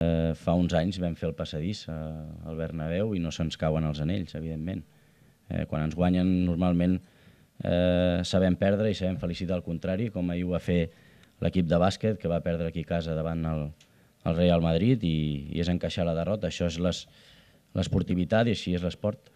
Eh, fa uns anys vam fer el passadís eh, al Bernabéu i no se'ns cauen els anells, evidentment. Eh, quan ens guanyen, normalment eh, sabem perdre i sabem felicitar al contrari, com ahir ho va fer l'equip de bàsquet, que va perdre aquí a casa davant el, el Real Madrid i, i és encaixar la derrota. Això és l'esportivitat les, i així és l'esport.